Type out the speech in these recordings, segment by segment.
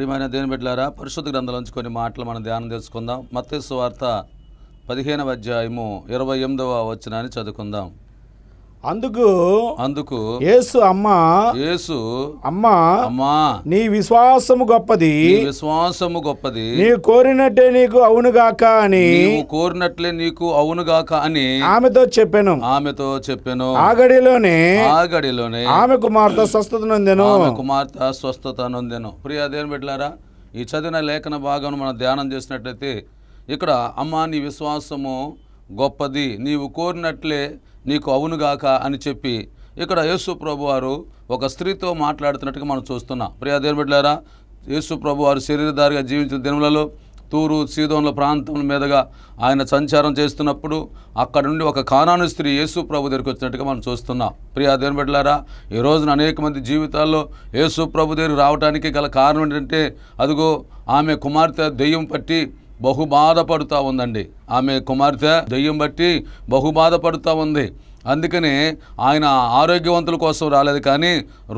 ప్రియమైన దేని బిడ్డారా పరిశుద్ధ నుంచి కొన్ని మాటలు మనం ధ్యానం చేసుకుందాం మత్స్సు వార్త పదిహేనవ అధ్యాయము ఇరవై ఎనిమిదవ అని చదువుకుందాం అందుకు అందుకు యేసు అమ్మ యేసు అమ్మ అమ్మా నీ విశ్వాసము గొప్పది విశ్వాసము గొప్పది నీ కోరినట్టే నీకు అవును గాక అని కోరినట్లే నీకు అవును గాక అని ఆమెతో చెప్పాను ఆమెతో చెప్పాను ఆగడిలోనే ఆగడిలోనే ఆమె కుమార్తె స్వస్థత నొందెను కుమార్తె స్వస్థత నొందెను ప్రియ దేని పెట్టారా ఈ చదివిన లేఖన భాగం మనం ధ్యానం చేసినట్లయితే ఇక్కడ అమ్మ నీ విశ్వాసము గొప్పది నీవు కోరినట్లే నీకు అవునుగాక అని చెప్పి ఇక్కడ యేసు ప్రభు వారు ఒక స్త్రీతో మాట్లాడుతున్నట్టుగా మనం చూస్తున్నాం ప్రియా దేవబిడ్లారా యేసు ప్రభు వారు శరీరధారిగా జీవించిన దినములలో తూరు సీదోన్ల ప్రాంతం మీదుగా ఆయన సంచారం చేస్తున్నప్పుడు అక్కడ నుండి ఒక కానాను స్త్రీ యేసు ప్రభు దగ్గరికి వచ్చినట్టుగా మనం చూస్తున్నాం ప్రియా దేవుని ఈ రోజున అనేక మంది జీవితాల్లో యేసు ప్రభు దగ్గర రావడానికి గల కారణం ఏంటంటే అదిగో ఆమె కుమార్తె దెయ్యం పట్టి బహు బాధపడుతూ ఉందండి ఆమె కుమార్తె దెయ్యం బట్టి బహు బాధపడుతూ ఉంది అందుకని ఆయన ఆరోగ్యవంతుల కోసం రాలేదు కానీ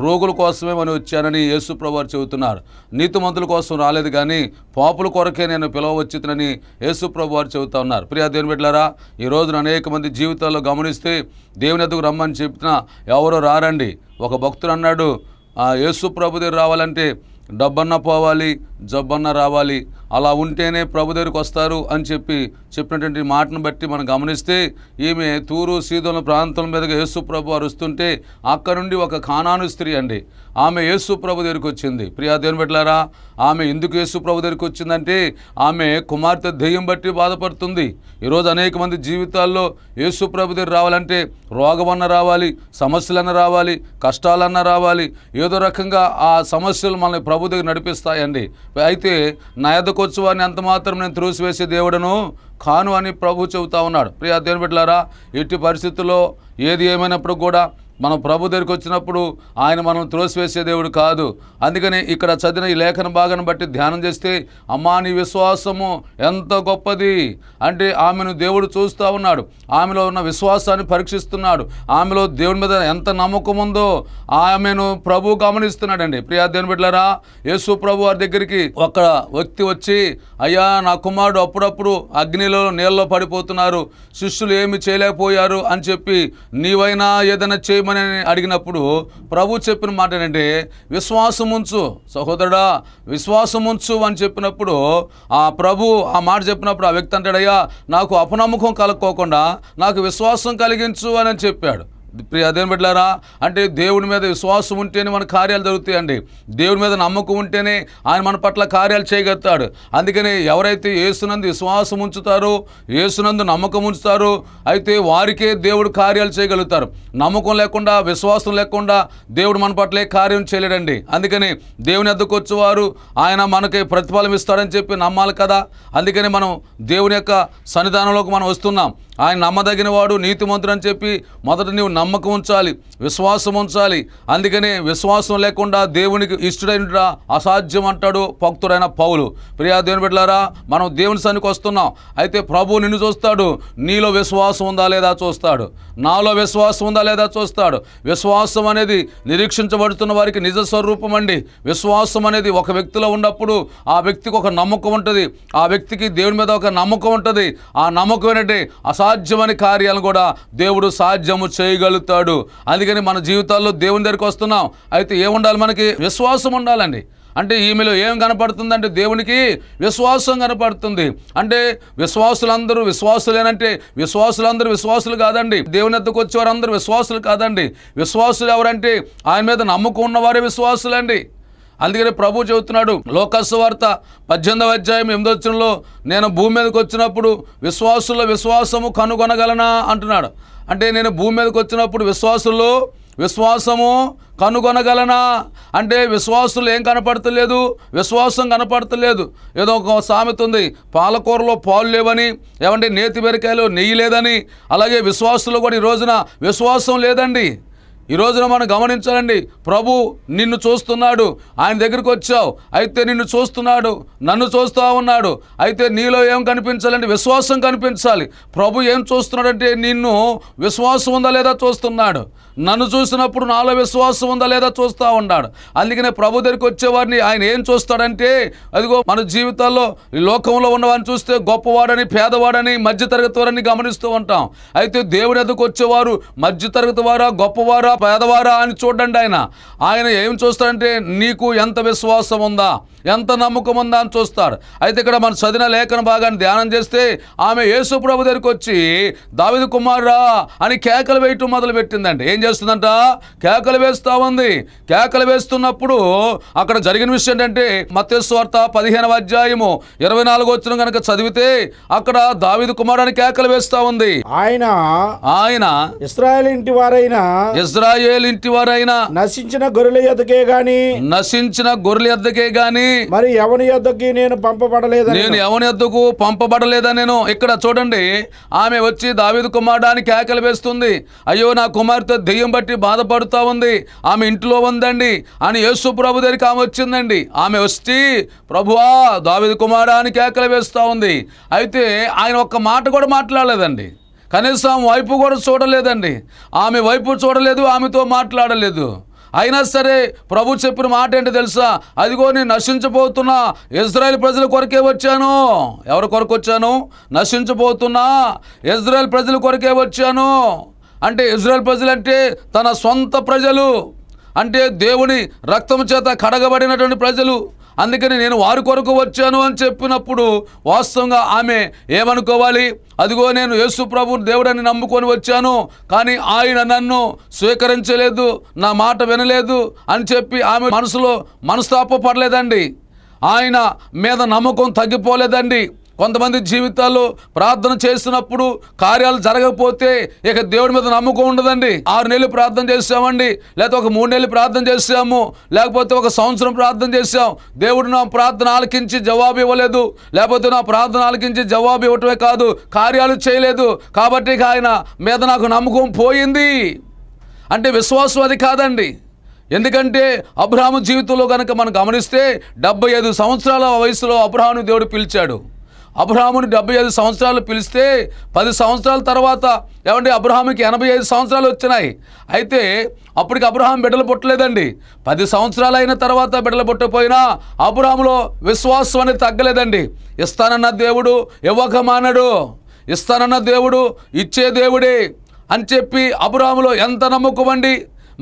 రోగుల కోసమే మనం వచ్చానని యేసుప్రభు వారు చెబుతున్నారు నీతిమంతుల కోసం రాలేదు కానీ పాపుల కొరకే నేను పిలవచ్చుతునని యేసుప్రభు వారు చెబుతా ఉన్నారు ప్రియా దేవుని బిడ్డారా ఈ రోజున అనేక మంది జీవితాల్లో గమనిస్తే దేవుని ఎదుగు రమ్మని చెప్తున్నా ఎవరో రారండి ఒక భక్తుడు అన్నాడు యేసుప్రభు దగ్గర రావాలంటే డబ్బన్న పోవాలి జబ్బన్న రావాలి అలా ఉంటేనే ప్రభు దగ్గరికి వస్తారు అని చెప్పి చెప్పినటువంటి మాటను బట్టి మనం గమనిస్తే ఈమె తూరు సీదోల ప్రాంతం మీదగా యేసుప్రభు వారు వస్తుంటే అక్కడ నుండి ఒక ఖానాను స్త్రీ అండి ఆమె యేసుప్రభు దగ్గరికి వచ్చింది ప్రియా దేవుని పెట్టలారా ఆమె ఎందుకు యేసుప్రభు దగ్గరికి వచ్చిందంటే ఆమె కుమార్తె దెయ్యం బట్టి బాధపడుతుంది ఈరోజు అనేక మంది జీవితాల్లో యేసుప్రభు దగ్గర రావాలంటే రోగమన్న రావాలి సమస్యలన్న రావాలి కష్టాలన్న రావాలి ఏదో రకంగా ఆ సమస్యలు మనల్ని ప్రభు దగ్గర నడిపిస్తాయండి అయితే నయదకొచ్చు ఎదకొచ్చువాన్ని అంత మాత్రం నేను త్రోసివేసే దేవుడను కాను అని ప్రభు చెబుతా ఉన్నాడు ప్రియా దేవుని బిడ్డలారా ఎట్టి పరిస్థితుల్లో ఏది ఏమైనప్పుడు కూడా మనం ప్రభు దగ్గరికి వచ్చినప్పుడు ఆయన మనం త్రోసివేసే దేవుడు కాదు అందుకని ఇక్కడ చదివిన ఈ లేఖన భాగాన్ని బట్టి ధ్యానం చేస్తే అమ్మా నీ విశ్వాసము ఎంత గొప్పది అంటే ఆమెను దేవుడు చూస్తూ ఉన్నాడు ఆమెలో ఉన్న విశ్వాసాన్ని పరీక్షిస్తున్నాడు ఆమెలో దేవుని మీద ఎంత నమ్మకం ఉందో ఆమెను ప్రభు గమనిస్తున్నాడండి ప్రియా దేవుని బిడ్డలరా యేసు ప్రభు వారి దగ్గరికి ఒక వ్యక్తి వచ్చి అయ్యా నా కుమారుడు అప్పుడప్పుడు అగ్నిలో నీళ్ళలో పడిపోతున్నారు శిష్యులు ఏమి చేయలేకపోయారు అని చెప్పి నీవైనా ఏదైనా చేయమని విశ్వసించమని అడిగినప్పుడు ప్రభు చెప్పిన మాట ఏంటంటే విశ్వాసముంచు సహోదరుడా విశ్వాసముంచు అని చెప్పినప్పుడు ఆ ప్రభు ఆ మాట చెప్పినప్పుడు ఆ వ్యక్తి అంటాడయ్యా నాకు అపనమ్మకం కలుక్కోకుండా నాకు విశ్వాసం కలిగించు అని చెప్పాడు ప్రియ అదేం పెట్టారా అంటే దేవుడి మీద విశ్వాసం ఉంటేనే మన కార్యాలు జరుగుతాయండి దేవుడి మీద నమ్మకం ఉంటేనే ఆయన మన పట్ల కార్యాలు చేయగలుగుతాడు అందుకని ఎవరైతే ఏసునందు విశ్వాసం ఉంచుతారో ఏసునందు నమ్మకం ఉంచుతారో అయితే వారికే దేవుడు కార్యాలు చేయగలుగుతారు నమ్మకం లేకుండా విశ్వాసం లేకుండా దేవుడు మన పట్లే కార్యం చేయలేడండి అందుకని దేవుని ఎద్దకు వచ్చేవారు ఆయన మనకి ప్రతిఫలం ఇస్తాడని చెప్పి నమ్మాలి కదా అందుకని మనం దేవుని యొక్క సన్నిధానంలోకి మనం వస్తున్నాం ఆయన నమ్మదగిన వాడు నీతిమంతుడు అని చెప్పి మొదట నీవు నమ్మకం ఉంచాలి విశ్వాసం ఉంచాలి అందుకనే విశ్వాసం లేకుండా దేవునికి ఇష్టడైన అసాధ్యం అంటాడు భక్తుడైన పౌలు ప్రియా దేవుని బిడ్డలారా మనం దేవుని సన్నికి వస్తున్నాం అయితే ప్రభువు నిన్ను చూస్తాడు నీలో విశ్వాసం ఉందా లేదా చూస్తాడు నాలో విశ్వాసం ఉందా లేదా చూస్తాడు విశ్వాసం అనేది నిరీక్షించబడుతున్న వారికి నిజ స్వరూపం అండి విశ్వాసం అనేది ఒక వ్యక్తిలో ఉన్నప్పుడు ఆ వ్యక్తికి ఒక నమ్మకం ఉంటుంది ఆ వ్యక్తికి దేవుని మీద ఒక నమ్మకం ఉంటుంది ఆ నమ్మకం అనేది అసాధ్యమైన కార్యాలను కూడా దేవుడు సాధ్యము చేయగలుగుతాడు అందుకని అందుకని మన జీవితాల్లో దేవుని దగ్గరికి వస్తున్నాం అయితే ఏముండాలి మనకి విశ్వాసం ఉండాలండి అంటే ఈమెలో ఏం కనపడుతుందంటే దేవునికి విశ్వాసం కనపడుతుంది అంటే విశ్వాసులందరూ విశ్వాసులేనంటే విశ్వాసులందరూ విశ్వాసులు కాదండి దేవుని ఎద్దకు అందరూ విశ్వాసులు కాదండి విశ్వాసులు ఎవరంటే ఆయన మీద నమ్మకం ఉన్నవారే విశ్వాసులండి అందుకనే ప్రభు చెబుతున్నాడు లోకస్వార్త పద్దెనిమిదవ అధ్యాయం ఎనిమిదొచ్చంలో నేను భూమి మీదకి వచ్చినప్పుడు విశ్వాసుల విశ్వాసము కనుగొనగలనా అంటున్నాడు అంటే నేను భూమి మీదకి వచ్చినప్పుడు విశ్వాసులు విశ్వాసము కనుగొనగలనా అంటే విశ్వాసులు ఏం కనపడతలేదు విశ్వాసం కనపడతలేదు ఏదో ఒక సామెత ఉంది పాలకూరలో పాలు లేవని ఏమంటే నేతి బెరకాయలో నెయ్యి లేదని అలాగే విశ్వాసులు కూడా ఈ రోజున విశ్వాసం లేదండి ఈ రోజున మనం గమనించాలండి ప్రభు నిన్ను చూస్తున్నాడు ఆయన దగ్గరికి వచ్చావు అయితే నిన్ను చూస్తున్నాడు నన్ను చూస్తూ ఉన్నాడు అయితే నీలో ఏం కనిపించాలండి విశ్వాసం కనిపించాలి ప్రభు ఏం చూస్తున్నాడంటే నిన్ను విశ్వాసం ఉందా లేదా చూస్తున్నాడు నన్ను చూసినప్పుడు నాలో విశ్వాసం ఉందా లేదా చూస్తూ ఉన్నాడు అందుకనే ప్రభు దగ్గరికి వచ్చేవారిని ఆయన ఏం చూస్తాడంటే అదిగో మన జీవితాల్లో ఈ లోకంలో ఉన్నవారిని చూస్తే గొప్పవాడని పేదవాడని మధ్యతరగతి వారని గమనిస్తూ ఉంటాం అయితే దేవుని ఎదుకు వచ్చేవారు మధ్యతరగతి వారా గొప్పవారా పేదవారా అని చూడండి ఆయన ఆయన ఏం చూస్తాడంటే నీకు ఎంత విశ్వాసం ఉందా ఎంత నమ్మకం ఉందా అని చూస్తాడు అయితే ఇక్కడ మనం చదివిన లేఖన భాగాన్ని ధ్యానం చేస్తే ఆమె యేసు ప్రభు దగ్గరికి వచ్చి దావిది కుమారురా అని కేకలు వేయటం మొదలు పెట్టిందండి ఏం చేస్తుందంట కేకలు వేస్తూ ఉంది కేకలు వేస్తున్నప్పుడు అక్కడ జరిగిన విషయం ఏంటంటే మత్స్వార్త పదిహేను అధ్యాయము ఇరవై నాలుగు వచ్చిన కనుక చదివితే అక్కడ దావిది కుమార్ అని కేకలు వేస్తూ ఉంది ఆయన ఆయన ఇస్రాయల్ ఇంటి వారైనా ఇస్రాయేల్ ఇంటి వారైనా నశించిన గొర్రెల ఎద్దకే గాని నశించిన గొర్రెల ఎద్దకే గాని మరి ఎవని యొద్దకి నేను పంపబడలేదు నేను ఎవని యొద్దకు పంపబడలేదా నేను ఇక్కడ చూడండి ఆమె వచ్చి దావేది కుమారుడానికి ఆకలి వేస్తుంది అయ్యో నా కుమార్తె దెయ్యం బట్టి బాధపడుతూ ఉంది ఆమె ఇంట్లో ఉందండి అని యేసు ప్రభు దగ్గరికి ఆమె వచ్చిందండి ఆమె వచ్చి ప్రభువా దావేది కుమారా ఆకలి వేస్తూ ఉంది అయితే ఆయన ఒక్క మాట కూడా మాట్లాడలేదండి కనీసం వైపు కూడా చూడలేదండి ఆమె వైపు చూడలేదు ఆమెతో మాట్లాడలేదు అయినా సరే ప్రభు చెప్పిన మాట ఏంటి తెలుసా అదిగో నేను నశించబోతున్నా ఇజ్రాయెల్ ప్రజల కొరకే వచ్చాను ఎవరి కొరకు వచ్చాను నశించబోతున్నా ఇజ్రాయెల్ ప్రజల కొరకే వచ్చాను అంటే ఇజ్రాయెల్ ప్రజలంటే తన సొంత ప్రజలు అంటే దేవుని రక్తం చేత కడగబడినటువంటి ప్రజలు అందుకని నేను వారి కొరకు వచ్చాను అని చెప్పినప్పుడు వాస్తవంగా ఆమె ఏమనుకోవాలి అదిగో నేను యేసు ప్రభు దేవుడని నమ్ముకొని వచ్చాను కానీ ఆయన నన్ను స్వీకరించలేదు నా మాట వినలేదు అని చెప్పి ఆమె మనసులో మనస్తాప పడలేదండి ఆయన మీద నమ్మకం తగ్గిపోలేదండి కొంతమంది జీవితాల్లో ప్రార్థన చేస్తున్నప్పుడు కార్యాలు జరగకపోతే ఇక దేవుడి మీద నమ్మకం ఉండదండి ఆరు నెలలు ప్రార్థన చేసామండి లేకపోతే ఒక మూడు నెలలు ప్రార్థన చేసాము లేకపోతే ఒక సంవత్సరం ప్రార్థన చేసాం దేవుడు నా ప్రార్థన ఆలకించి జవాబు ఇవ్వలేదు లేకపోతే నా ప్రార్థన ఆలకించి జవాబు ఇవ్వటమే కాదు కార్యాలు చేయలేదు కాబట్టి ఆయన మీద నాకు నమ్మకం పోయింది అంటే విశ్వాసం అది కాదండి ఎందుకంటే అబ్రహాము జీవితంలో కనుక మనం గమనిస్తే డెబ్బై ఐదు సంవత్సరాల వయసులో అబ్రహాను దేవుడు పిలిచాడు అబ్రహాముని డెబ్బై ఐదు సంవత్సరాలు పిలిస్తే పది సంవత్సరాల తర్వాత ఏమంటే అబ్రహాముకి ఎనభై ఐదు సంవత్సరాలు వచ్చినాయి అయితే అప్పటికి అబ్రహాం బిడ్డలు పుట్టలేదండి పది సంవత్సరాలు అయిన తర్వాత బిడ్డలు పుట్టకపోయినా అబ్రహాములో విశ్వాసం అనేది తగ్గలేదండి ఇస్తానన్న దేవుడు ఇవ్వక మానడు ఇస్తానన్న దేవుడు ఇచ్చే దేవుడే అని చెప్పి అబ్రహాములో ఎంత నమ్మకం అండి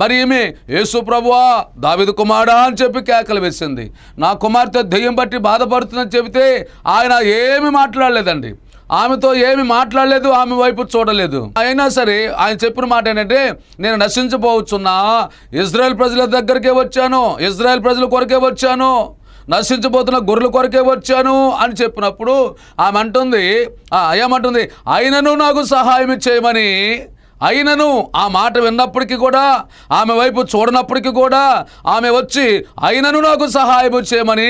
మరి ఏమి యేసు ప్రభువా దావిదు కుమారా అని చెప్పి కేకలు వేసింది నా కుమార్తె దెయ్యం బట్టి బాధపడుతుందని చెబితే ఆయన ఏమి మాట్లాడలేదండి ఆమెతో ఏమి మాట్లాడలేదు ఆమె వైపు చూడలేదు అయినా సరే ఆయన చెప్పిన మాట ఏంటంటే నేను నశించబోవచ్చున్నా ఇజ్రాయెల్ ప్రజల దగ్గరికే వచ్చాను ఇజ్రాయెల్ ప్రజల కొరకే వచ్చాను నశించబోతున్న గొర్రెల కొరకే వచ్చాను అని చెప్పినప్పుడు ఆమె అంటుంది ఏమంటుంది అయినను నాకు సహాయం చేయమని అయినను ఆ మాట విన్నప్పటికీ కూడా ఆమె వైపు చూడనప్పటికీ కూడా ఆమె వచ్చి అయినను నాకు సహాయం చేయమని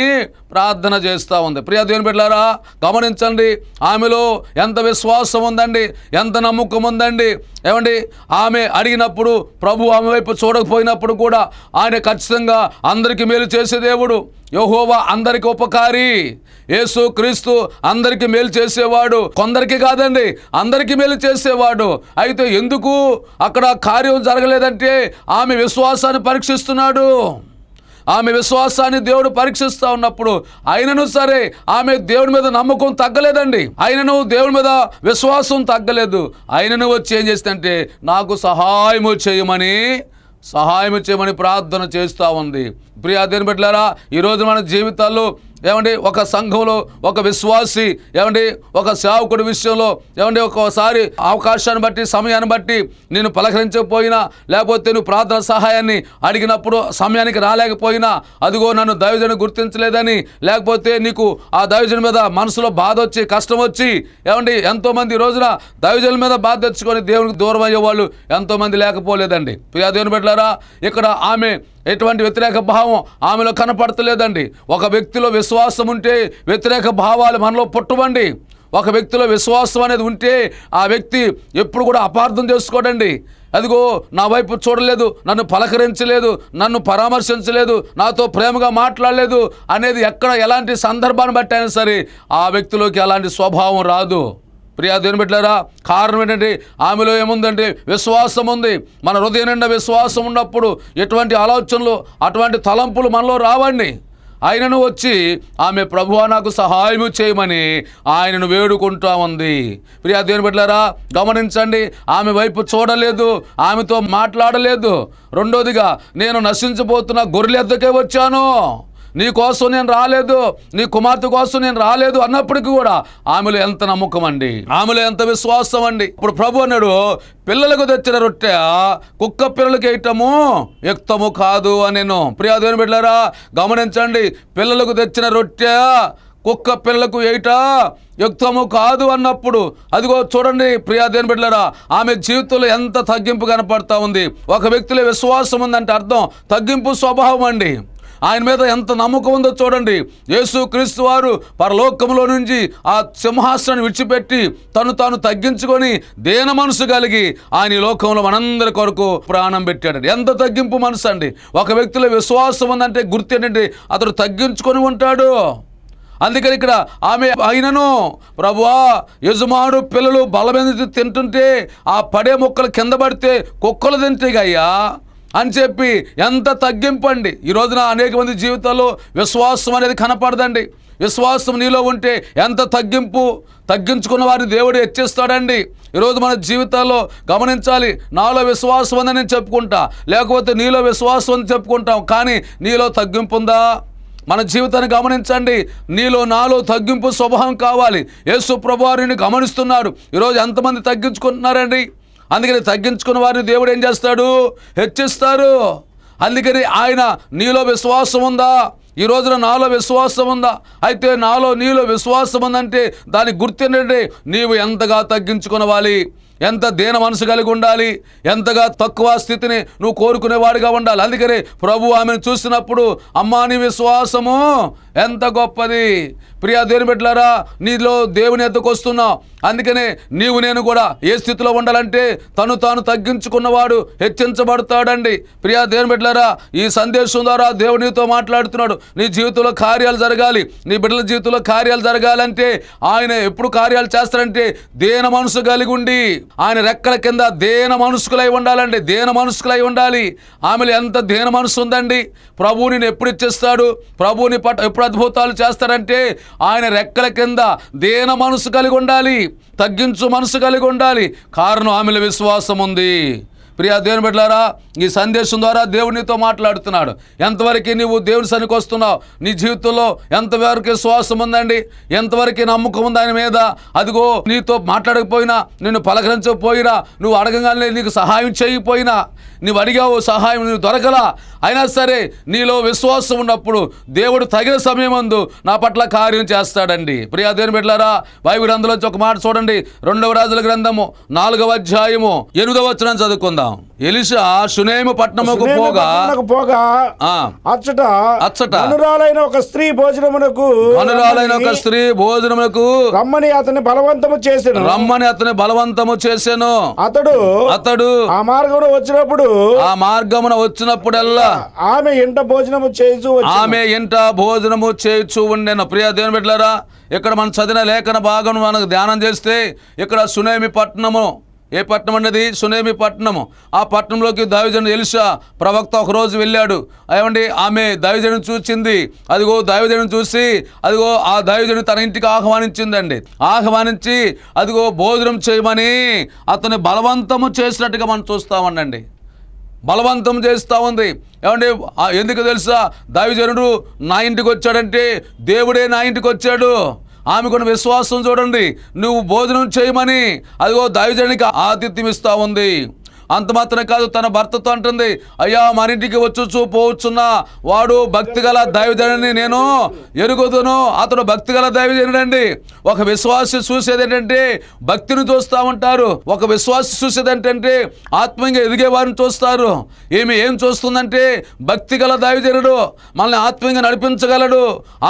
ప్రార్థన చేస్తూ ఉంది ప్రియా దేవుని బిడ్డారా గమనించండి ఆమెలో ఎంత విశ్వాసం ఉందండి ఎంత నమ్మకం ఉందండి ఏమండి ఆమె అడిగినప్పుడు ప్రభు ఆమె వైపు చూడకపోయినప్పుడు కూడా ఆయన ఖచ్చితంగా అందరికీ మేలు చేసే దేవుడు యహోవా అందరికి ఉపకారి యేసు క్రీస్తు అందరికి మేలు చేసేవాడు కొందరికి కాదండి అందరికి మేలు చేసేవాడు అయితే ఎందుకు అక్కడ కార్యం జరగలేదంటే ఆమె విశ్వాసాన్ని పరీక్షిస్తున్నాడు ఆమె విశ్వాసాన్ని దేవుడు పరీక్షిస్తూ ఉన్నప్పుడు ఆయనను సరే ఆమె దేవుడి మీద నమ్మకం తగ్గలేదండి అయినను దేవుడి మీద విశ్వాసం తగ్గలేదు ఆయనను వచ్చి ఏం చేస్తే నాకు సహాయము చేయమని సహాయం చేయమని ప్రార్థన చేస్తూ ఉంది ప్రియా దేని పెట్టారా ఈరోజు మన జీవితాల్లో ఏమండి ఒక సంఘంలో ఒక విశ్వాసి ఏమండి ఒక సేవకుడి విషయంలో ఏమండి ఒక్కోసారి అవకాశాన్ని బట్టి సమయాన్ని బట్టి నేను పలకరించకపోయినా లేకపోతే నువ్వు ప్రార్థన సహాయాన్ని అడిగినప్పుడు సమయానికి రాలేకపోయినా అదిగో నన్ను దైవజను గుర్తించలేదని లేకపోతే నీకు ఆ దైవజన మీద మనసులో బాధ వచ్చి కష్టం వచ్చి ఏమండి ఎంతోమంది రోజున దైవజన మీద బాధ తెచ్చుకొని దేవునికి దూరం అయ్యేవాళ్ళు ఎంతోమంది లేకపోలేదండి ప్రియా దేవుని పెట్టారా ఇక్కడ ఆమె ఎటువంటి వ్యతిరేక భావం ఆమెలో కనపడతలేదండి ఒక వ్యక్తిలో విశ్వాసం ఉంటే వ్యతిరేక భావాలు మనలో పుట్టవండి ఒక వ్యక్తిలో విశ్వాసం అనేది ఉంటే ఆ వ్యక్తి ఎప్పుడు కూడా అపార్థం చేసుకోడండి అదిగో నా వైపు చూడలేదు నన్ను పలకరించలేదు నన్ను పరామర్శించలేదు నాతో ప్రేమగా మాట్లాడలేదు అనేది ఎక్కడ ఎలాంటి సందర్భాన్ని బట్టి అయినా సరే ఆ వ్యక్తిలోకి అలాంటి స్వభావం రాదు ప్రియా దేవుని పెట్టారా కారణం ఏంటంటే ఆమెలో ఏముందంటే విశ్వాసం ఉంది మన హృదయ నిండా విశ్వాసం ఉన్నప్పుడు ఎటువంటి ఆలోచనలు అటువంటి తలంపులు మనలో రావండి ఆయనను వచ్చి ఆమె ప్రభు నాకు సహాయం చేయమని ఆయనను వేడుకుంటా ఉంది ప్రియా దేవుని పెట్టారా గమనించండి ఆమె వైపు చూడలేదు ఆమెతో మాట్లాడలేదు రెండోదిగా నేను నశించబోతున్న గొర్రెలెద్దకే వచ్చాను నీ కోసం నేను రాలేదు నీ కుమార్తె కోసం నేను రాలేదు అన్నప్పటికీ కూడా ఆమెలో ఎంత నమ్మకం అండి ఆమెలో ఎంత విశ్వాసం అండి ఇప్పుడు ప్రభు అన్నాడు పిల్లలకు తెచ్చిన రొట్టె కుక్క పిల్లలకి వేయటము యుక్తము కాదు అని నేను ప్రియాదేవిని బిడ్డారా గమనించండి పిల్లలకు తెచ్చిన రొట్టె కుక్క పిల్లలకు ఏట యుక్తము కాదు అన్నప్పుడు అదిగో చూడండి ప్రియా దేని బిడ్డలరా ఆమె జీవితంలో ఎంత తగ్గింపు కనపడతా ఉంది ఒక వ్యక్తిలో విశ్వాసం ఉందంటే అర్థం తగ్గింపు స్వభావం అండి ఆయన మీద ఎంత నమ్మకం ఉందో చూడండి యేసు క్రీస్తు వారు పరలోకంలో నుంచి ఆ సింహాసనాన్ని విడిచిపెట్టి తను తాను తగ్గించుకొని దేన మనసు కలిగి ఆయన లోకంలో మనందరి కొరకు ప్రాణం పెట్టాడు ఎంత తగ్గింపు మనసు అండి ఒక వ్యక్తిలో విశ్వాసం ఉందంటే గుర్తు ఏంటంటే అతడు తగ్గించుకొని ఉంటాడు అందుకని ఇక్కడ ఆమె అయినను ప్రభువా యజమానుడు పిల్లలు బలమైన తింటుంటే ఆ పడే మొక్కలు కింద పడితే కుక్కలు అయ్యా అని చెప్పి ఎంత తగ్గింపండి ఈ రోజున అనేక మంది జీవితాల్లో విశ్వాసం అనేది కనపడదండి విశ్వాసం నీలో ఉంటే ఎంత తగ్గింపు తగ్గించుకున్న వారిని దేవుడు హెచ్చిస్తాడండి ఈరోజు మన జీవితాల్లో గమనించాలి నాలో విశ్వాసం ఉందని నేను చెప్పుకుంటా లేకపోతే నీలో విశ్వాసం అని చెప్పుకుంటాం కానీ నీలో తగ్గింపు ఉందా మన జీవితాన్ని గమనించండి నీలో నాలో తగ్గింపు స్వభావం కావాలి యేసు ప్రభు వారిని గమనిస్తున్నారు ఈరోజు ఎంతమంది తగ్గించుకుంటున్నారండి అందుకని తగ్గించుకున్న వారిని దేవుడు ఏం చేస్తాడు హెచ్చిస్తారు అందుకని ఆయన నీలో విశ్వాసం ఉందా ఈ రోజున నాలో విశ్వాసం ఉందా అయితే నాలో నీలో విశ్వాసం ఉందంటే దాని గుర్తుండే నీవు ఎంతగా తగ్గించుకునవాలి ఎంత దీన మనసు కలిగి ఉండాలి ఎంతగా తక్కువ స్థితిని నువ్వు కోరుకునేవాడిగా ఉండాలి అందుకని ప్రభు ఆమెను చూసినప్పుడు అమ్మాని విశ్వాసము ఎంత గొప్పది ప్రియా దేని బిడ్డలారా నీలో దేవుని ఎద్దకొస్తున్నావు అందుకనే నీవు నేను కూడా ఏ స్థితిలో ఉండాలంటే తను తాను తగ్గించుకున్నవాడు హెచ్చించబడతాడండి ప్రియా దేని బిడ్డలారా ఈ సందేశం ద్వారా దేవునితో మాట్లాడుతున్నాడు నీ జీవితంలో కార్యాలు జరగాలి నీ బిడ్డల జీవితంలో కార్యాలు జరగాలంటే ఆయన ఎప్పుడు కార్యాలు చేస్తారంటే దేన మనసు కలిగి ఉండి ఆయన రెక్కల కింద దేన మనసుకులై ఉండాలండి దేన మనసుకులై ఉండాలి ఆమెలో ఎంత దేన మనసు ఉందండి ప్రభువు నేను ఎప్పుడు ఇచ్చేస్తాడు ప్రభువుని పట్ట ఎప్పుడు అద్భుతాలు చేస్తారంటే ఆయన రెక్కల కింద దేన మనసు కలిగి ఉండాలి తగ్గించు మనసు కలిగి ఉండాలి కారణం ఆమెల విశ్వాసం ఉంది ప్రియా దేవుని బిడ్డారా ఈ సందేశం ద్వారా దేవునితో మాట్లాడుతున్నాడు ఎంతవరకు నీవు దేవుని సరికి వస్తున్నావు నీ జీవితంలో ఎంతవరకు విశ్వాసం ఉందండి ఎంతవరకు నమ్మకం ఉంది ఆయన మీద అదిగో నీతో మాట్లాడకపోయినా నిన్ను పలకరించకపోయినా నువ్వు అడగగానే నీకు సహాయం చేయకపోయినా నువ్వు అడిగావు సహాయం నువ్వు దొరకలా అయినా సరే నీలో విశ్వాసం ఉన్నప్పుడు దేవుడు తగిన సమయమందు నా పట్ల కార్యం చేస్తాడండి ప్రియా దేవుని బిడ్డారా బైబిల్ గ్రంథంలో ఒక మాట చూడండి రెండవ రాజుల గ్రంథము నాలుగవ అధ్యాయము ఎనిమిదవ వచ్చిన చదువుకుందాం ఎలిషా సునేము పట్టణముకు పోగా పోగా అచ్చట అచ్చట అనురాలైన ఒక స్త్రీ భోజనమునకు అనురాలైన ఒక స్త్రీ భోజనమునకు రమ్మని అతని బలవంతము చేసాను రమ్మని అతని బలవంతము చేసాను అతడు అతడు ఆ మార్గమున వచ్చినప్పుడు ఆ మార్గమున వచ్చినప్పుడల్లా ఆమె ఇంట భోజనము చేసు ఆమె ఇంట భోజనము చేయించు ఉండేను ప్రియ దేవుని బిడ్డలారా ఇక్కడ మనం చదివిన లేఖన భాగం మనకు ధ్యానం చేస్తే ఇక్కడ సునేమి పట్టణము ఏ పట్నం అన్నది సునేమి పట్టణము ఆ పట్టణంలోకి దావిజను తెలుసా ప్రవక్త ఒకరోజు వెళ్ళాడు ఏమండి ఆమె దావిజను చూచింది అదిగో దావిజను చూసి అదిగో ఆ దావిజను తన ఇంటికి ఆహ్వానించిందండి ఆహ్వానించి అదిగో భోజనం చేయమని అతను బలవంతము చేసినట్టుగా మనం చూస్తామండి బలవంతం చేస్తూ ఉంది ఏమండి ఎందుకు తెలుసా దావిజనుడు నా ఇంటికి వచ్చాడంటే దేవుడే నా ఇంటికి వచ్చాడు ఆమెకున్న విశ్వాసం చూడండి నువ్వు భోజనం చేయమని అదిగో దైవజనికి ఆతిథ్యం ఇస్తా ఉంది అంత మాత్రమే కాదు తన భర్తతో అంటుంది అయ్యా మరింటికి వచ్చు పోవచ్చున్నా వాడు భక్తి గల నేను ఎరుగుదును అతడు భక్తి గల ఒక విశ్వాసి చూసేది ఏంటంటే భక్తిని చూస్తూ ఉంటారు ఒక విశ్వాసి చూసేది ఏంటంటే ఆత్మీయంగా ఎదిగే వారిని చూస్తారు ఈమె ఏం చూస్తుందంటే భక్తి గల దైవజనుడు మనల్ని ఆత్మీయంగా నడిపించగలడు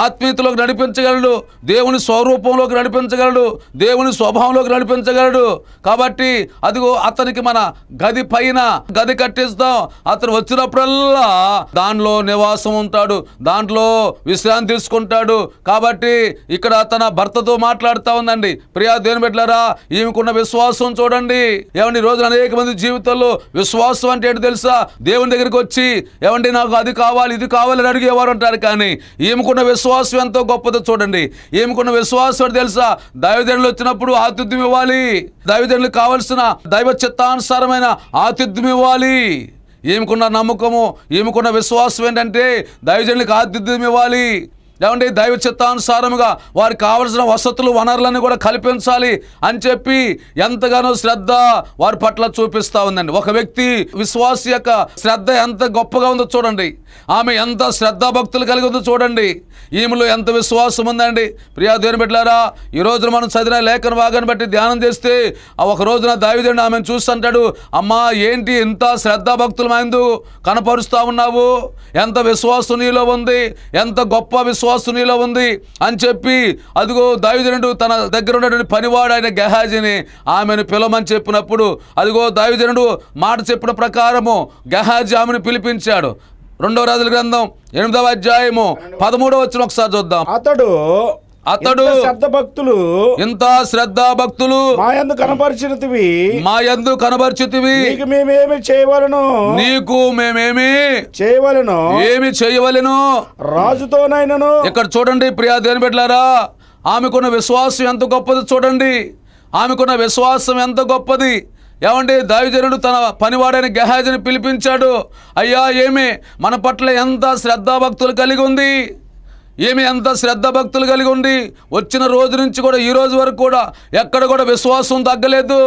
ఆత్మీయతలోకి నడిపించగలడు దేవుని స్వరూపంలోకి నడిపించగలడు దేవుని స్వభావంలోకి నడిపించగలడు కాబట్టి అదిగో అతనికి మన గ గది పైన గది కట్టిస్తాం అతను వచ్చినప్పుడల్లా దానిలో నివాసం ఉంటాడు దాంట్లో విశ్రాంతి తీసుకుంటాడు కాబట్టి ఇక్కడ తన భర్తతో మాట్లాడుతూ ఉందండి ప్రియా దేని పెట్టారా ఈమెకున్న విశ్వాసం చూడండి ఏమండి రోజు అనేక మంది జీవితంలో విశ్వాసం అంటే ఏంటి తెలుసా దేవుని దగ్గరికి వచ్చి ఏమండి నాకు అది కావాలి ఇది కావాలని అడిగేవారు అంటారు కానీ ఈమెకున్న విశ్వాసం ఎంతో గొప్పదో చూడండి ఈమెకున్న విశ్వాసం అంటే తెలుసా దైవదండ్రులు వచ్చినప్పుడు ఆతిథ్యం ఇవ్వాలి దైవదండ్రులకు కావలసిన దైవ చిత్తానుసారమైన ఆతిథ్యం ఇవ్వాలి ఏమికున్న నమ్మకము ఏమికున్న విశ్వాసం ఏంటంటే దైవజనులకు ఆతిథ్యం ఇవ్వాలి లేకుంటే దైవ చిత్తానుసారముగా వారికి కావలసిన వసతులు వనరులను కూడా కల్పించాలి అని చెప్పి ఎంతగానో శ్రద్ధ వారి పట్ల చూపిస్తూ ఉందండి ఒక వ్యక్తి విశ్వాస యొక్క శ్రద్ధ ఎంత గొప్పగా ఉందో చూడండి ఆమె ఎంత శ్రద్ధ భక్తులు కలిగి ఉందో చూడండి ఈమెలో ఎంత విశ్వాసం ఉందండి ప్రియా దేవుని బిడ్డారా ఈ రోజున మనం చదివిన లేఖన భాగాన్ని బట్టి ధ్యానం చేస్తే ఆ ఒక రోజున దావిదేవుడు ఆమెను చూస్తుంటాడు అమ్మా ఏంటి ఇంత శ్రద్ధ భక్తులు మైందు కనపరుస్తూ ఉన్నావు ఎంత విశ్వాసం నీలో ఉంది ఎంత గొప్ప విశ్వాసం విశ్వాసు నీలో ఉంది అని చెప్పి అదిగో దావిజనుడు తన దగ్గర ఉన్నటువంటి పనివాడు ఆయన గహాజీని ఆమెను పిలవమని చెప్పినప్పుడు అదిగో దావిజనుడు మాట చెప్పిన ప్రకారము గహాజీ ఆమెను పిలిపించాడు రెండవ రాజుల గ్రంథం ఎనిమిదవ అధ్యాయము పదమూడవ వచ్చిన ఒకసారి చూద్దాం అతడు అతడు శ్రద్ధ భక్తులు ఇంత శ్రద్ధ భక్తులు మా ఎందు కనపరిచినవి మా కనపరిచితివి మేమేమి చేయవలను నీకు మేమేమి చేయవలను ఏమి చేయవలను రాజుతోనైనను ఇక్కడ చూడండి ప్రియా దేని పెట్టారా ఆమెకున్న విశ్వాసం ఎంత గొప్పది చూడండి ఆమెకున్న విశ్వాసం ఎంత గొప్పది ఏమంటే దావిజనుడు తన పనివాడైన గహాజని పిలిపించాడు అయ్యా ఏమి మన పట్ల ఎంత శ్రద్ధాభక్తులు కలిగి ఉంది ఏమి అంత శ్రద్ధ భక్తులు కలిగి ఉండి వచ్చిన రోజు నుంచి కూడా ఈ రోజు వరకు కూడా ఎక్కడ కూడా విశ్వాసం తగ్గలేదు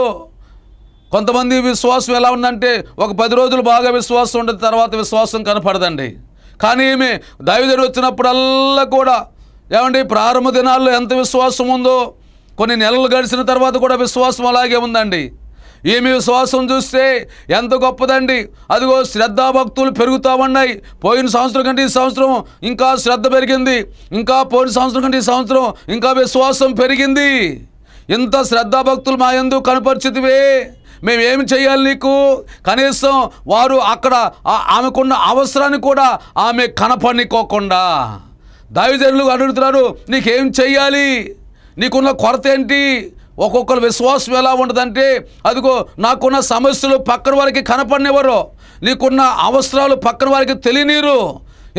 కొంతమంది విశ్వాసం ఎలా ఉందంటే ఒక పది రోజులు బాగా విశ్వాసం ఉండే తర్వాత విశ్వాసం కనపడదండి కానీ ఏమి దైవజుడు వచ్చినప్పుడల్లా కూడా ఏమండి ప్రారంభ దినాల్లో ఎంత విశ్వాసం ఉందో కొన్ని నెలలు గడిచిన తర్వాత కూడా విశ్వాసం అలాగే ఉందండి ఈమె విశ్వాసం చూస్తే ఎంత గొప్పదండి అదిగో శ్రద్ధాభక్తులు పెరుగుతామన్నాయి పోయిన సంవత్సరం కంటే ఈ సంవత్సరం ఇంకా శ్రద్ధ పెరిగింది ఇంకా పోయిన సంవత్సరం కంటే ఈ సంవత్సరం ఇంకా విశ్వాసం పెరిగింది ఇంత శ్రద్ధాభక్తులు మా ఎందు కనపరిచితివే మేమేమి చేయాలి నీకు కనీసం వారు అక్కడ ఆమెకున్న అవసరాన్ని కూడా ఆమె కనపడికోకుండా దైవజనులు అడుగుతున్నారు నీకేం చెయ్యాలి నీకున్న కొరత ఏంటి ఒక్కొక్కరు విశ్వాసం ఎలా ఉండదంటే అదిగో నాకున్న సమస్యలు పక్కన వారికి కనపడినెవరు నీకున్న అవసరాలు పక్కన వారికి తెలియనీరు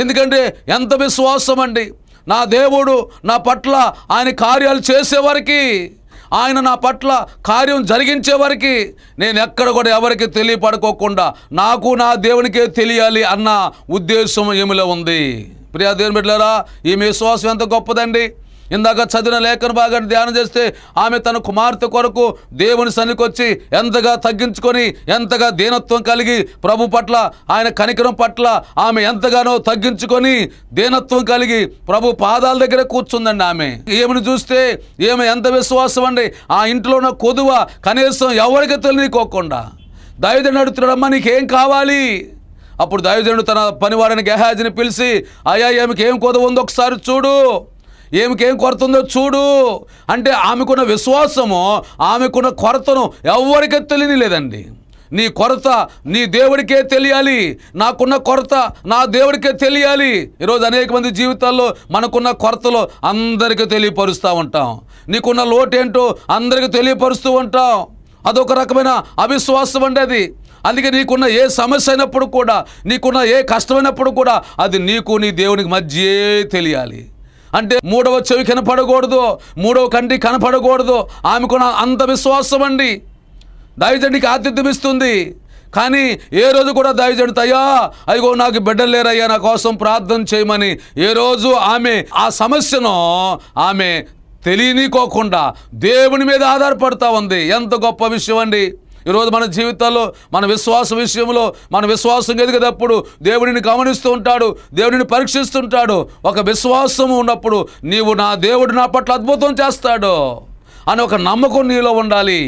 ఎందుకంటే ఎంత విశ్వాసం అండి నా దేవుడు నా పట్ల ఆయన కార్యాలు చేసేవారికి ఆయన నా పట్ల కార్యం జరిగించే నేను ఎక్కడ కూడా ఎవరికి తెలియపడుకోకుండా నాకు నా దేవునికే తెలియాలి అన్న ఉద్దేశం ఏమిలో ఉంది ప్రియా దేవుని బిడ్డలారా ఈ విశ్వాసం ఎంత గొప్పదండి ఇందాక చదివిన లేఖను బాగా ధ్యానం చేస్తే ఆమె తన కుమార్తె కొరకు దేవుని సన్నికొచ్చి ఎంతగా తగ్గించుకొని ఎంతగా దీనత్వం కలిగి ప్రభు పట్ల ఆయన కనికరం పట్ల ఆమె ఎంతగానో తగ్గించుకొని దీనత్వం కలిగి ప్రభు పాదాల దగ్గర కూర్చుందండి ఆమె ఏమని చూస్తే ఏమి ఎంత విశ్వాసం అండి ఆ ఇంట్లో ఉన్న కొదువ కనీసం ఎవరికి తెలియకోకుండా దైవజనుడు అడుగుతున్నాడమ్మా నీకేం కావాలి అప్పుడు దైవజనుడు తన పనివాడిని గెహాజిని పిలిచి అయ్యా ఏమికి ఏం కొదవ ఉందో ఒకసారి చూడు ఏమికేం కొరత ఉందో చూడు అంటే ఆమెకున్న విశ్వాసము ఆమెకున్న కొరతను ఎవరికీ తెలియని లేదండి నీ కొరత నీ దేవుడికే తెలియాలి నాకున్న కొరత నా దేవుడికే తెలియాలి ఈరోజు అనేక మంది జీవితాల్లో మనకున్న కొరతలు అందరికీ తెలియపరుస్తూ ఉంటాం నీకున్న లోటేంటో అందరికీ తెలియపరుస్తూ ఉంటాం అదొక రకమైన అవిశ్వాసం అండి అది అందుకే నీకున్న ఏ సమస్య అయినప్పుడు కూడా నీకున్న ఏ కష్టమైనప్పుడు కూడా అది నీకు నీ దేవునికి మధ్యే తెలియాలి అంటే మూడవ చెవి కనపడకూడదు మూడవ కంటి కనపడకూడదు ఆమెకున్న అంత విశ్వాసం అండి దైవజండికి ఆతిథ్యం ఇస్తుంది కానీ ఏ రోజు కూడా దైవజండితో తయ్యా అయ్యో నాకు బిడ్డలు లేరయ్యా నా కోసం ప్రార్థన చేయమని ఏ రోజు ఆమె ఆ సమస్యను ఆమె తెలియనికోకుండా దేవుని మీద ఆధారపడతా ఉంది ఎంత గొప్ప విషయం అండి ఈరోజు మన జీవితాల్లో మన విశ్వాస విషయంలో మన విశ్వాసం ఎదిగేటప్పుడు దేవుడిని గమనిస్తూ ఉంటాడు దేవుడిని పరీక్షిస్తుంటాడు ఒక విశ్వాసం ఉన్నప్పుడు నీవు నా దేవుడు నా పట్ల అద్భుతం చేస్తాడు అని ఒక నమ్మకం నీలో ఉండాలి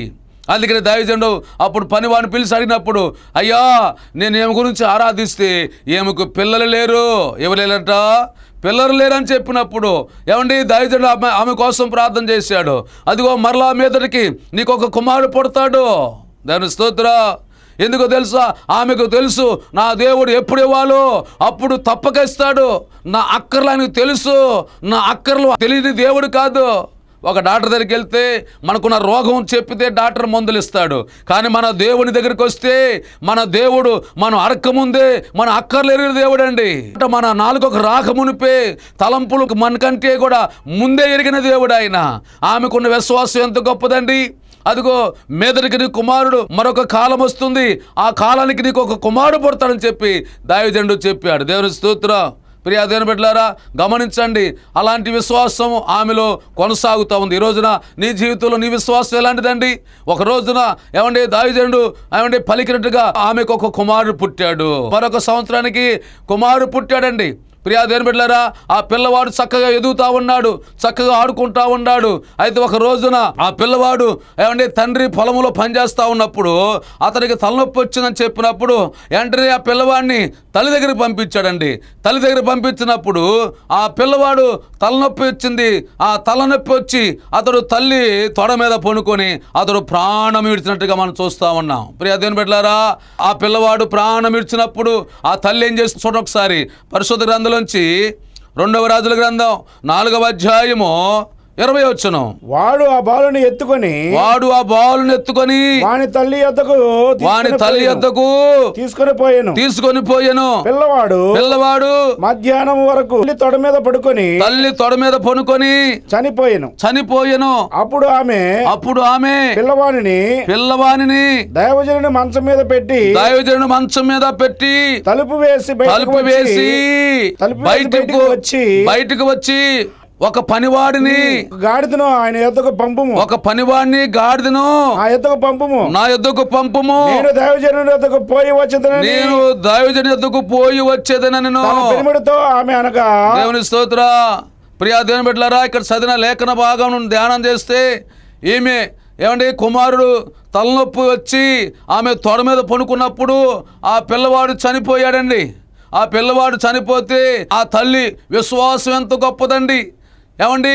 అందుకని దైవజండు అప్పుడు పనివాడిని పిలిచి అడిగినప్పుడు అయ్యా నేను ఏమి గురించి ఆరాధిస్తే ఏముకు పిల్లలు లేరు ఎవరు లేరంట పిల్లలు లేరని చెప్పినప్పుడు ఏమండి దైవజండు ఆమె ఆమె కోసం ప్రార్థన చేశాడు అదిగో మరలా మీదటికి నీకు ఒక కుమారుడు పుడతాడు దాని స్తోత్ర ఎందుకు తెలుసా ఆమెకు తెలుసు నా దేవుడు ఎప్పుడు ఇవ్వాలో అప్పుడు తప్పక ఇస్తాడు నా అక్కర్లు ఆయనకు తెలుసు నా అక్కర్లు తెలియని దేవుడు కాదు ఒక డాక్టర్ దగ్గరికి వెళ్తే మనకున్న రోగం చెప్పితే డాక్టర్ మందులు ఇస్తాడు కానీ మన దేవుని దగ్గరికి వస్తే మన దేవుడు మనం అరకముందే మన అక్కర్లేని దేవుడు అండి అంటే మన నాలుగొక మునిపే తలంపులు మనకంటే కూడా ముందే ఎరిగిన దేవుడు ఆయన ఆమెకున్న విశ్వాసం ఎంత గొప్పదండి అదిగో మేదడికి నీ కుమారుడు మరొక కాలం వస్తుంది ఆ కాలానికి నీకు ఒక కుమారుడు పుడతాడని చెప్పి దాయుదండు చెప్పాడు దేవుని స్తోత్ర ప్రియా దేవుని గమనించండి అలాంటి విశ్వాసం ఆమెలో కొనసాగుతూ ఉంది ఈ రోజున నీ జీవితంలో నీ విశ్వాసం ఎలాంటిదండి ఒక రోజున ఏమండి దావిదండు ఏమండి పలికినట్టుగా ఆమెకు ఒక కుమారుడు పుట్టాడు మరొక సంవత్సరానికి కుమారుడు పుట్టాడండి ప్రియా దేని బిడ్డలారా ఆ పిల్లవాడు చక్కగా ఎదుగుతా ఉన్నాడు చక్కగా ఆడుకుంటా ఉన్నాడు అయితే ఒక రోజున ఆ పిల్లవాడు ఏమంటే తండ్రి పొలంలో పనిచేస్తూ ఉన్నప్పుడు అతనికి తలనొప్పి వచ్చిందని చెప్పినప్పుడు వెంటనే ఆ పిల్లవాడిని తల్లి దగ్గర పంపించాడండి తల్లి దగ్గర పంపించినప్పుడు ఆ పిల్లవాడు తలనొప్పి వచ్చింది ఆ తలనొప్పి వచ్చి అతడు తల్లి తొడ మీద పనుకొని అతడు ప్రాణం ఇడిచినట్టుగా మనం చూస్తూ ఉన్నాం ప్రియా దేని బిడ్డలారా ఆ పిల్లవాడు ప్రాణం ఇడిచినప్పుడు ఆ తల్లి ఏం చేస్తుంది చూడండి ఒకసారి పరిశుద్ధ గ్రంథం గ్రంథంలోంచి రెండవ రాజుల గ్రంథం నాలుగవ అధ్యాయము ఇరవై వచ్చును వాడు ఆ బాలుని ఎత్తుకొని వాడు ఆ బాలుని ఎత్తుకొని వాని తల్లి ఎద్దకు వాని తల్లి ఎద్దకు తీసుకొని పోయాను తీసుకొని పోయాను పిల్లవాడు పిల్లవాడు మధ్యాహ్నం వరకు తల్లి తొడ మీద పడుకొని తల్లి తొడ మీద పనుకొని చనిపోయాను చనిపోయాను అప్పుడు ఆమె అప్పుడు ఆమె పిల్లవాణిని పిల్లవాణిని దైవజనుని మంచం మీద పెట్టి దైవజనుని మంచం మీద పెట్టి తలుపు వేసి తలుపు వేసి బయటకు వచ్చి బయటకు వచ్చి ఒక పనివాడిని గాడిదను ఆయన ఎద్దకు పంపము ఒక పనివాడిని గాడిదను ఆ ఎద్దకు పంపము నా ఎద్దకు పంపము నేను ఎద్దకు పోయి వచ్చేదని నేను దైవజనుని ఎద్దకు పోయి వచ్చేదని నేను ఆమె అనగా దేవుని స్తోత్ర ప్రియా దేవుని బిడ్డలారా ఇక్కడ చదివిన లేఖన భాగం ధ్యానం చేస్తే ఈమె ఏమంటే కుమారుడు తలనొప్పి వచ్చి ఆమె తొడ మీద పనుకున్నప్పుడు ఆ పిల్లవాడు చనిపోయాడండి ఆ పిల్లవాడు చనిపోతే ఆ తల్లి విశ్వాసం ఎంత గొప్పదండి ఏమండి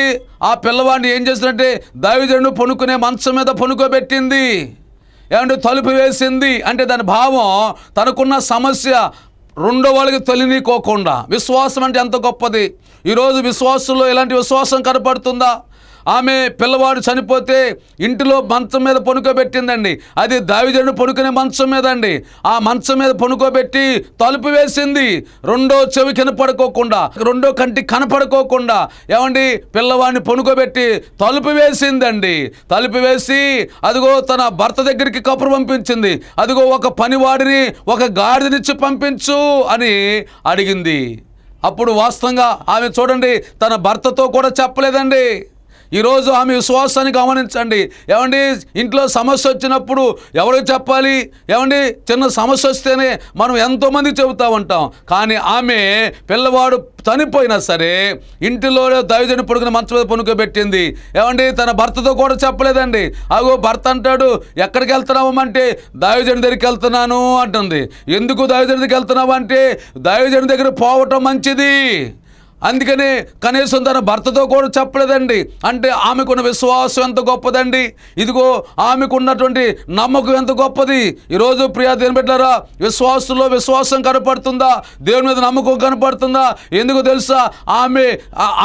ఆ పిల్లవాడిని ఏం చేసినట్టే దైవజను పనుకునే మంచం మీద పనుకోబెట్టింది ఏమంటే తలుపు వేసింది అంటే దాని భావం తనకున్న సమస్య రెండో వాళ్ళకి తొలినీకోకుండా విశ్వాసం అంటే ఎంత గొప్పది ఈరోజు విశ్వాసంలో ఇలాంటి విశ్వాసం కనపడుతుందా ఆమె పిల్లవాడు చనిపోతే ఇంటిలో మంచం మీద పనుకోబెట్టిందండి అది దావిదను పడుకునే మంచం మీద అండి ఆ మంచం మీద పనుకోబెట్టి తలుపు వేసింది రెండో చెవి కనపడుకోకుండా రెండో కంటి కనపడుకోకుండా ఏమండి పిల్లవాడిని పనుకోబెట్టి తలుపు వేసిందండి తలుపు వేసి అదిగో తన భర్త దగ్గరికి కబురు పంపించింది అదిగో ఒక పనివాడిని ఒక గాడిదనిచ్చి పంపించు అని అడిగింది అప్పుడు వాస్తవంగా ఆమె చూడండి తన భర్తతో కూడా చెప్పలేదండి ఈరోజు ఆమె విశ్వాసాన్ని గమనించండి ఏమండి ఇంట్లో సమస్య వచ్చినప్పుడు ఎవరికి చెప్పాలి ఏమండి చిన్న సమస్య వస్తేనే మనం ఎంతోమంది చెబుతూ ఉంటాం కానీ ఆమె పిల్లవాడు చనిపోయినా సరే ఇంటిలో దైవజని పొడుగున మంచం మీద పొనుకోబెట్టింది ఏమండి తన భర్తతో కూడా చెప్పలేదండి అగో భర్త అంటాడు ఎక్కడికి వెళ్తున్నామంటే దైవజని దగ్గరికి వెళ్తున్నాను అంటుంది ఎందుకు దైవజని దగ్గరికి వెళ్తున్నావు అంటే దైవజని దగ్గర పోవటం మంచిది అందుకని కనీసం తన భర్తతో కూడా చెప్పలేదండి అంటే ఆమెకున్న విశ్వాసం ఎంత గొప్పదండి ఇదిగో ఆమెకున్నటువంటి నమ్మకం ఎంత గొప్పది ఈరోజు ప్రియా దేని పెట్టారా విశ్వాసంలో విశ్వాసం కనపడుతుందా దేవుని మీద నమ్మకం కనపడుతుందా ఎందుకు తెలుసా ఆమె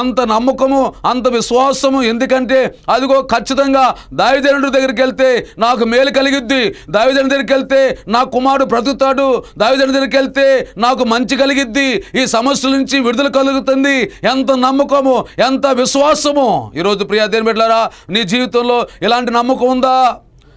అంత నమ్మకము అంత విశ్వాసము ఎందుకంటే అదిగో ఖచ్చితంగా దైవజనుడి దగ్గరికి వెళ్తే నాకు మేలు కలిగిద్ది దైవజనుడి దగ్గరికి వెళ్తే నా కుమారుడు బ్రతుకుతాడు దైవజనుడి దగ్గరికి వెళ్తే నాకు మంచి కలిగిద్ది ఈ సమస్యల నుంచి విడుదల కలుగుతుంది ఉంది ఎంత నమ్మకము ఎంత విశ్వాసము ఈరోజు ప్రియా దేని పెట్టారా నీ జీవితంలో ఇలాంటి నమ్మకం ఉందా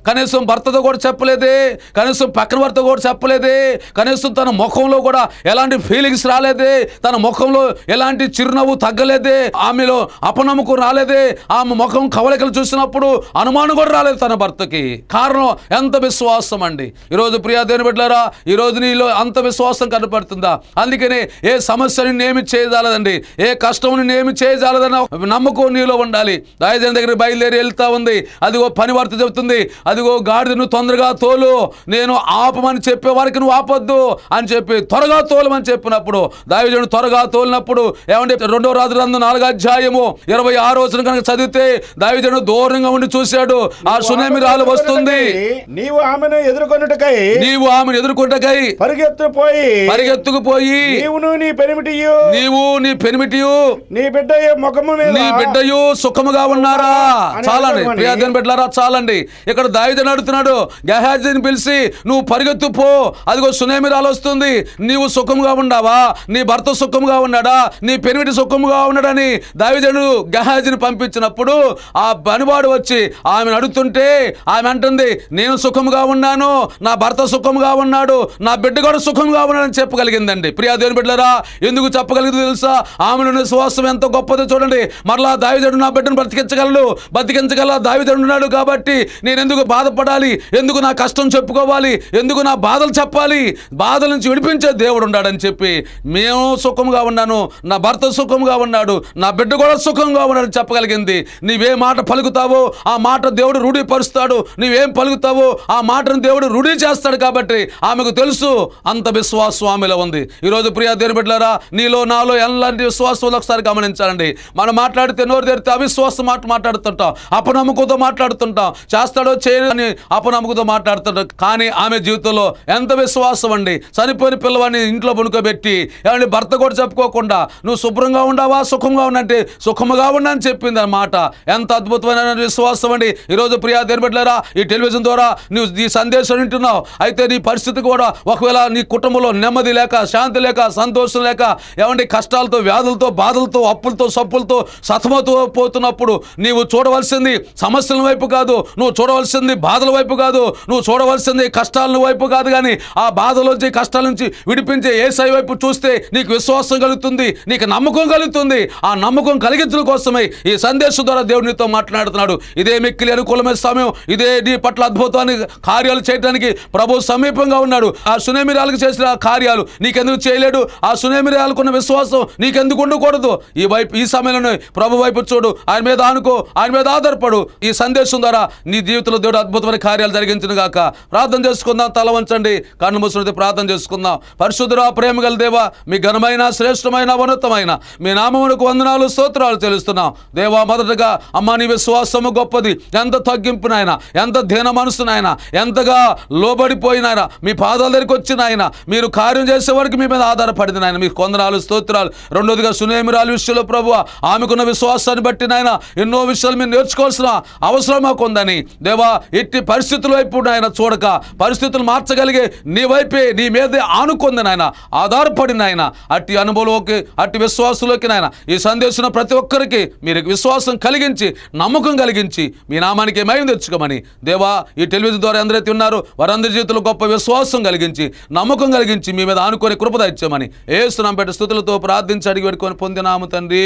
కనీసం భర్తతో కూడా చెప్పలేదే కనీసం పక్కన భర్తతో కూడా చెప్పలేదే కనీసం తన ముఖంలో కూడా ఎలాంటి ఫీలింగ్స్ రాలేదే తన ముఖంలో ఎలాంటి చిరునవ్వు తగ్గలేదే ఆమెలో అపనమ్మకం రాలేదే ఆమె ముఖం కవలికలు చూసినప్పుడు అనుమానం కూడా రాలేదు తన భర్తకి కారణం ఎంత విశ్వాసం అండి ఈరోజు ప్రియా దేని పెట్టారా ఈరోజు నీలో అంత విశ్వాసం కనపడుతుందా అందుకనే ఏ సమస్యని నేమి చేయజాలదండి ఏ కష్టంని నేమి చేయజాలదన్న నమ్మకం నీలో ఉండాలి దయదేని దగ్గర బయలుదేరి వెళ్తా ఉంది అది ఓ పని భర్త చెబుతుంది అదిగో గాడిదను తొందరగా తోలు నేను ఆపమని చెప్పే వారికి నువ్వు ఆపొద్దు అని చెప్పి త్వరగా తోలమని చెప్పినప్పుడు దావిజుడు త్వరగా తోలినప్పుడు ఏమంటే రెండో రాత్రి గ్రంథం నాలుగో అధ్యాయము ఇరవై ఆరో వచ్చిన కనుక చదివితే దావిజుడు దూరంగా ఉండి చూశాడు ఆ సునేమి సునేమిరాలు వస్తుంది నీవు ఆమెను ఎదుర్కొన్నటకై నీవు ఆమెను ఎదుర్కొంటకై పరిగెత్తుపోయి పరిగెత్తుకుపోయి నీవును నీ పెనిమిటియు నీవు నీ పెనిమిటియు నీ బిడ్డ ముఖము నీ బిడ్డయు సుఖముగా ఉన్నారా చాలండి ప్రియాదేని బిడ్డలారా చాలండి ఇక్కడ దావిద నడుతున్నాడు గహాజీని పిలిచి నువ్వు పరిగెత్తు పో అదిగో సునేమి రాలొస్తుంది నీవు సుఖముగా ఉండావా నీ భర్త సుఖముగా ఉన్నాడా నీ పెనిమిటి సుఖముగా ఉన్నాడని దావిదనుడు గహాజీని పంపించినప్పుడు ఆ పనివాడు వచ్చి ఆమెను అడుగుతుంటే ఆమె అంటుంది నేను సుఖముగా ఉన్నాను నా భర్త సుఖముగా ఉన్నాడు నా బిడ్డ కూడా సుఖంగా ఉన్నాడని చెప్పగలిగిందండి ప్రియా దేవుని బిడ్డరా ఎందుకు చెప్పగలిగింది తెలుసా ఆమెలోని శ్వాసం ఎంత గొప్పదో చూడండి మరలా దావిదడు నా బిడ్డను బ్రతికించగలడు బ్రతికించగల దావిదడు ఉన్నాడు కాబట్టి నేను ఎందుకు బాధపడాలి ఎందుకు నా కష్టం చెప్పుకోవాలి ఎందుకు నా బాధలు చెప్పాలి బాధల నుంచి విడిపించే దేవుడు ఉన్నాడని చెప్పి మేము సుఖంగా ఉన్నాను నా భర్త సుఖంగా ఉన్నాడు నా బిడ్డ కూడా సుఖంగా ఉన్నాడని చెప్పగలిగింది నీవే మాట పలుకుతావో ఆ మాట దేవుడు రూఢీపరుస్తాడు నీవేం పలుకుతావో ఆ మాటను దేవుడు రూఢీ చేస్తాడు కాబట్టి ఆమెకు తెలుసు అంత విశ్వాసం ఆమెలో ఉంది ఈరోజు ప్రియా దేని బిడ్డలారా నీలో నాలో ఎలాంటి విశ్వాసం ఒకసారి గమనించాలండి మనం మాట్లాడితే నోరు తెరితే అవిశ్వాసం మాట మాట్లాడుతుంటాం అపనమ్మకంతో మాట్లాడుతుంటాం చేస్తాడో చేయ అని అపనమ్మకంతో మాట్లాడుతాడు కానీ ఆమె జీవితంలో ఎంత విశ్వాసం అండి చనిపోయిన పిల్లవాడిని ఇంట్లో పనుకోబెట్టి ఏమండి భర్త కూడా చెప్పుకోకుండా నువ్వు శుభ్రంగా ఉండవా సుఖంగా ఉన్నట్టే సుఖముగా ఉండని చెప్పింది అన్నమాట ఎంత అద్భుతమైన విశ్వాసం అండి ఈరోజు ప్రియా తెరబెట్లరా ఈ టెలివిజన్ ద్వారా నువ్వు నీ సందేశం వింటున్నావు అయితే నీ పరిస్థితి కూడా ఒకవేళ నీ కుటుంబంలో నెమ్మది లేక శాంతి లేక సంతోషం లేక ఏమండి కష్టాలతో వ్యాధులతో బాధలతో అప్పులతో సప్పులతో సతమతో పోతున్నప్పుడు నీవు చూడవలసింది సమస్యల వైపు కాదు నువ్వు చూడవలసింది చూడవలసింది బాధల వైపు కాదు నువ్వు చూడవలసింది కష్టాల వైపు కాదు కానీ ఆ బాధల నుంచి కష్టాల నుంచి విడిపించే ఏసై వైపు చూస్తే నీకు విశ్వాసం కలుగుతుంది నీకు నమ్మకం కలుగుతుంది ఆ నమ్మకం కలిగించడం కోసమే ఈ సందేశం ద్వారా దేవునితో మాట్లాడుతున్నాడు ఇదే మిక్కిలి అనుకూలమైన సమయం ఇదే నీ పట్ల అద్భుతాన్ని కార్యాలు చేయడానికి ప్రభు సమీపంగా ఉన్నాడు ఆ సునేమిరాలకు చేసిన కార్యాలు నీకెందుకు చేయలేడు ఆ సునేమిరాలకున్న విశ్వాసం నీకెందుకు ఉండకూడదు ఈ వైపు ఈ సమయంలోనే ప్రభు వైపు చూడు ఆయన మీద ఆనుకో ఆయన మీద ఆధారపడు ఈ సందేశం ద్వారా నీ జీవితంలో దేవుడు అద్భుతమైన కార్యాలు గాక ప్రార్థన చేసుకుందాం తల వంచండి కన్ను ముసుడి ప్రార్థన చేసుకుందాం పరిశుద్ధురా ప్రేమ గల దేవా మీ ఘనమైన శ్రేష్టమైన ఉన్నతమైన మీ నామమునకు వందనాలు స్తోత్రాలు తెలుస్తున్నాం దేవా మొదటగా అమ్మ నీ విశ్వాసము గొప్పది ఎంత తగ్గింపునైనా ఎంత దీన మనసునైనా ఎంతగా లోబడిపోయినాయన మీ పాదాల దగ్గరికి వచ్చినాయన మీరు కార్యం చేసే వరకు మీ మీద ఆధారపడింది నాయన మీకు కొందనాలు స్తోత్రాలు రెండోదిగా సునేమిరాలు విషయంలో ప్రభు ఆమెకున్న విశ్వాసాన్ని బట్టి నాయన ఎన్నో విషయాలు మీరు నేర్చుకోవాల్సిన అవసరం మాకు ఉందని దేవా ఇట్టి పరిస్థితుల వైపు నాయన చూడక పరిస్థితులు మార్చగలిగే నీ వైపే నీ మీదే ఆనుకుంది నాయన ఆధారపడి నాయన అట్టి అనుభవంలోకి అట్టి విశ్వాసంలోకి నాయన ఈ సందేశం ప్రతి ఒక్కరికి మీరు విశ్వాసం కలిగించి నమ్మకం కలిగించి మీ నామానికి ఏమైంది తెచ్చుకోమని దేవా ఈ టెలివిజన్ ద్వారా ఎందరైతే ఉన్నారు వారందరి జీవితంలో గొప్ప విశ్వాసం కలిగించి నమ్మకం కలిగించి మీ మీద ఆనుకొని కృపద ఇచ్చామని ఏసునాం పెట్ట స్థుతులతో ప్రార్థించి అడిగి పెట్టుకొని పొందినాము తండ్రి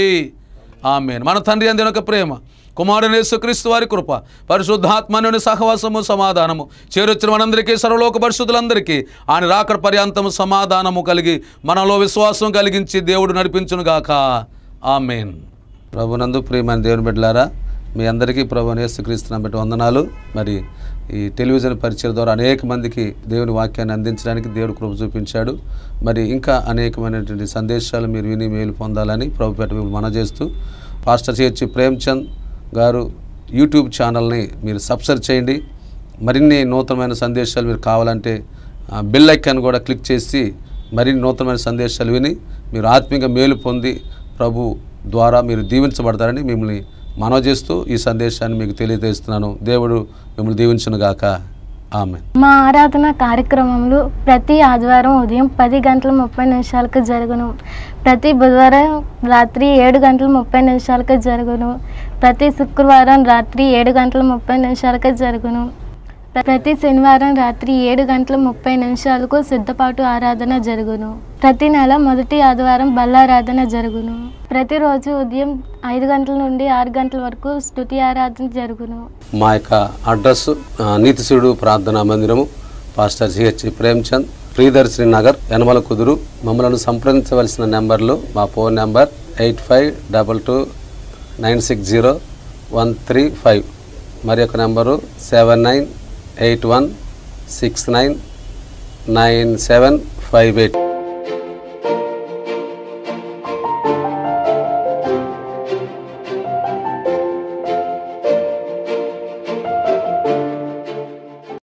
ఆమె మన తండ్రి అందిన ఒక ప్రేమ కుమారుని యేసుక్రీస్తు వారి కృప పరిశుద్ధాత్మనుని సహవాసము సమాధానము చేరొచ్చిన మనందరికీ సర్వలోక పరిశుద్ధులందరికీ ఆయన రాకడ పర్యాంతము సమాధానము కలిగి మనలో విశ్వాసం కలిగించి దేవుడు నడిపించునుగాక మేన్ ప్రభునందు ప్రియమైన దేవుని బిడ్డలారా మీ అందరికీ ప్రభు నేసుక్రీస్తున్నాం బట్టి వందనాలు మరి ఈ టెలివిజన్ పరిచయం ద్వారా అనేక మందికి దేవుని వాక్యాన్ని అందించడానికి దేవుడు కృప చూపించాడు మరి ఇంకా అనేకమైనటువంటి సందేశాలు మీరు విని మేలు పొందాలని ప్రభుపేట మిమ్మల్ని మన చేస్తూ పాస్టర్ చేర్చి ప్రేమ్చంద్ గారు యూట్యూబ్ ఛానల్ని మీరు సబ్స్క్రైబ్ చేయండి మరిన్ని నూతనమైన సందేశాలు మీరు కావాలంటే బిల్ ఐకాన్ కూడా క్లిక్ చేసి మరిన్ని నూతనమైన సందేశాలు విని మీరు ఆత్మీయంగా మేలు పొంది ప్రభు ద్వారా మీరు దీవించబడతారని మిమ్మల్ని మనవ చేస్తూ ఈ సందేశాన్ని మీకు తెలియజేస్తున్నాను దేవుడు మిమ్మల్ని గాక మా ఆరాధన కార్యక్రమంలో ప్రతి ఆదివారం ఉదయం పది గంటల ముప్పై నిమిషాలకు జరుగును ప్రతి బుధవారం రాత్రి ఏడు గంటల ముప్పై నిమిషాలకు జరుగును ప్రతి శుక్రవారం రాత్రి ఏడు గంటల ముప్పై నిమిషాలకు జరుగును ప్రతి శనివారం రాత్రి ఏడు గంటల ముప్పై నిమిషాలకు సిద్ధపాటు ఆరాధన జరుగును ప్రతి నెల మొదటి ఆదివారం బల్లారాధన జరుగును ప్రతిరోజు ఉదయం ఐదు గంటల నుండి ఆరు గంటల వరకు స్థుతి ఆరాధన జరుగును మా యొక్క అడ్రస్ నీతిశుడు ప్రార్థనా మందిరము పాస్టర్ సిహెచ్ ప్రేమ్చంద్ ప్రియదర్శిని నగర్ యనమల కుదురు మమ్మలను సంప్రదించవలసిన నెంబర్లు మా phone number eight five double two nine six zero one three five మరి యొక్క number seven nine eight one six nine nine seven five eight